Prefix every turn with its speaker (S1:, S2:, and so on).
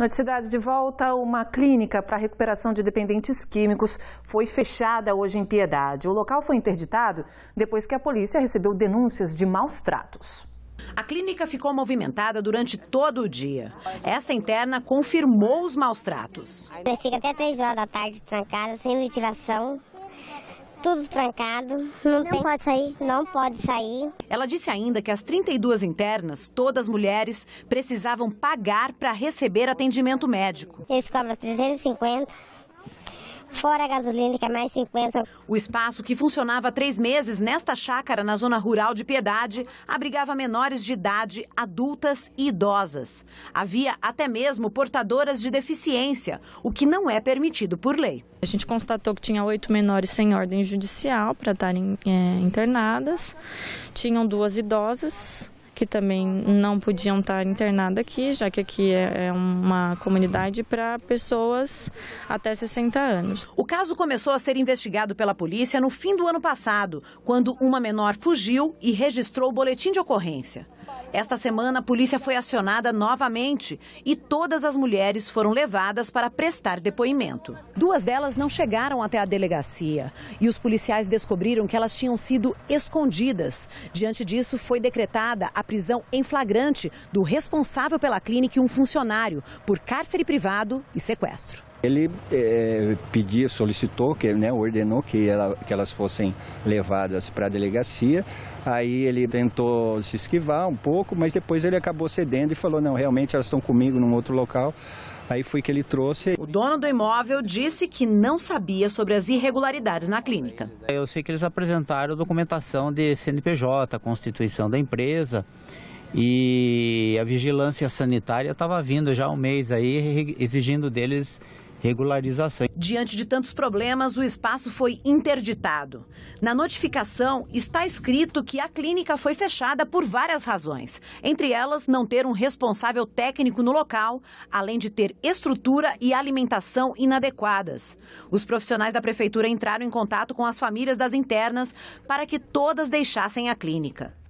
S1: Noticidade de volta, uma clínica para recuperação de dependentes químicos foi fechada hoje em Piedade. O local foi interditado depois que a polícia recebeu denúncias de maus tratos. A clínica ficou movimentada durante todo o dia. Essa interna confirmou os maus tratos. Ele fica até três horas da tarde trancada, sem ventilação, tudo trancado, não, não tem, pode sair, não pode sair. Ela disse ainda que as 32 internas, todas mulheres, precisavam pagar para receber atendimento médico. Eles cobram 350 fora a gasolina, que é mais 50. O espaço, que funcionava há três meses nesta chácara na zona rural de Piedade, abrigava menores de idade, adultas e idosas. Havia até mesmo portadoras de deficiência, o que não é permitido por lei. A gente constatou que tinha oito menores sem ordem judicial para estarem é, internadas, tinham duas idosas que também não podiam estar tá internadas aqui, já que aqui é, é uma comunidade para pessoas até 60 anos. O caso começou a ser investigado pela polícia no fim do ano passado, quando uma menor fugiu e registrou o boletim de ocorrência. Esta semana, a polícia foi acionada novamente e todas as mulheres foram levadas para prestar depoimento. Duas delas não chegaram até a delegacia e os policiais descobriram que elas tinham sido escondidas. Diante disso, foi decretada a prisão em flagrante do responsável pela clínica e um funcionário por cárcere privado e sequestro.
S2: Ele é, eh, pediu, solicitou, que, né, ordenou que, ela, que elas fossem levadas para a delegacia. Aí ele tentou se esquivar um pouco, mas depois ele acabou cedendo e falou: não, realmente elas estão comigo num outro local. Aí foi que ele trouxe. O dono
S1: do imóvel disse que não sabia sobre as irregularidades na clínica.
S2: Eu sei que eles apresentaram documentação de CNPJ, constituição da empresa. E a vigilância sanitária estava vindo já há um mês aí, exigindo deles regularização. Diante de tantos problemas,
S1: o espaço foi interditado. Na notificação está escrito que a clínica foi fechada por várias razões, entre elas não ter um responsável técnico no local, além de ter estrutura e alimentação inadequadas. Os profissionais da prefeitura entraram em contato com as famílias das internas para que todas deixassem a clínica.